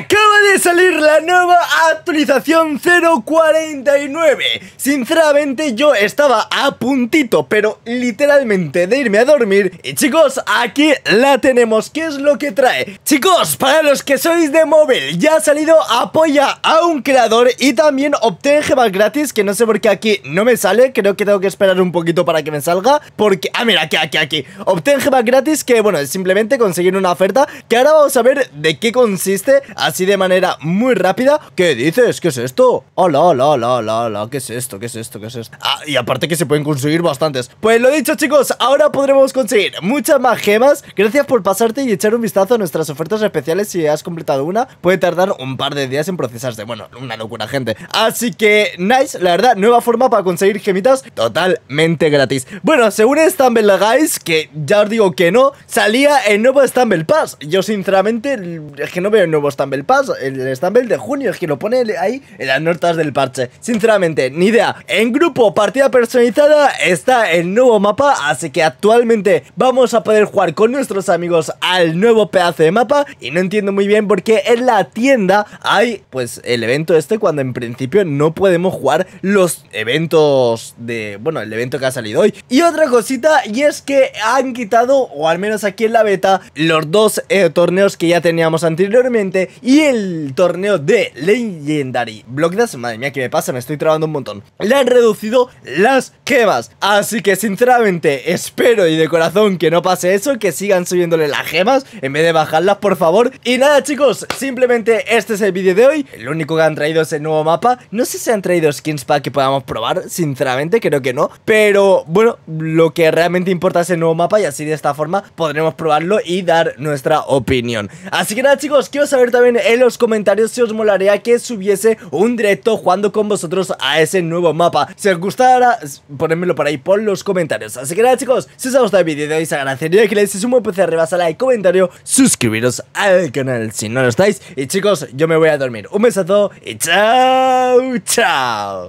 Acaba de salir la nueva actualización 049 Sinceramente yo estaba a puntito pero literalmente de irme a dormir Y chicos aquí la tenemos, ¿qué es lo que trae? Chicos, para los que sois de móvil ya ha salido apoya a un creador y también obtén gemas gratis Que no sé por qué aquí no me sale, creo que tengo que esperar un poquito para que me salga Porque, ah mira, aquí, aquí, aquí Obtén gemas gratis que bueno, es simplemente conseguir una oferta Que ahora vamos a ver de qué consiste así de manera muy rápida. ¿Qué dices? ¿Qué es esto? Hola, hola, hola, hola, hola. ¿Qué es esto? ¿Qué es esto? ¿Qué es esto? Ah, y aparte que se pueden conseguir bastantes. Pues lo dicho, chicos, ahora podremos conseguir muchas más gemas. Gracias por pasarte y echar un vistazo a nuestras ofertas especiales si has completado una. Puede tardar un par de días en procesarse. Bueno, una locura, gente. Así que, nice, la verdad, nueva forma para conseguir gemitas totalmente gratis. Bueno, según Stumble Guys, que ya os digo que no, salía el nuevo Stumble Pass. Yo, sinceramente, es que no veo el nuevo Stumble el Stumble de junio, es que lo pone ahí en las notas del parche. Sinceramente, ni idea. En grupo partida personalizada está el nuevo mapa, así que actualmente vamos a poder jugar con nuestros amigos al nuevo pedazo de mapa y no entiendo muy bien por qué en la tienda hay pues el evento este cuando en principio no podemos jugar los eventos de, bueno, el evento que ha salido hoy. Y otra cosita y es que han quitado, o al menos aquí en la beta, los dos eh, torneos que ya teníamos anteriormente y el torneo de Legendary Blockdas. Madre mía, ¿qué me pasa? Me estoy trabando un montón. Le han reducido las gemas. Así que sinceramente espero y de corazón que no pase eso, que sigan subiéndole las gemas en vez de bajarlas, por favor. Y nada, chicos, simplemente este es el vídeo de hoy. Lo único que han traído es el nuevo mapa. No sé si han traído skins para que podamos probar, sinceramente, creo que no. Pero bueno, lo que realmente importa es el nuevo mapa y así de esta forma podremos probarlo y dar nuestra opinión. Así que nada, chicos, quiero saber también en los comentarios si os molaría que subiese un directo jugando con vosotros a ese nuevo mapa. Si os gustara, ponedmelo por ahí por los comentarios. Así que nada chicos, si os ha gustado el vídeo de hoy, se agradecería que le deis un buen PC arriba, like, comentario, suscribiros al canal si no lo estáis. Y chicos, yo me voy a dormir. Un besazo y chao, chao.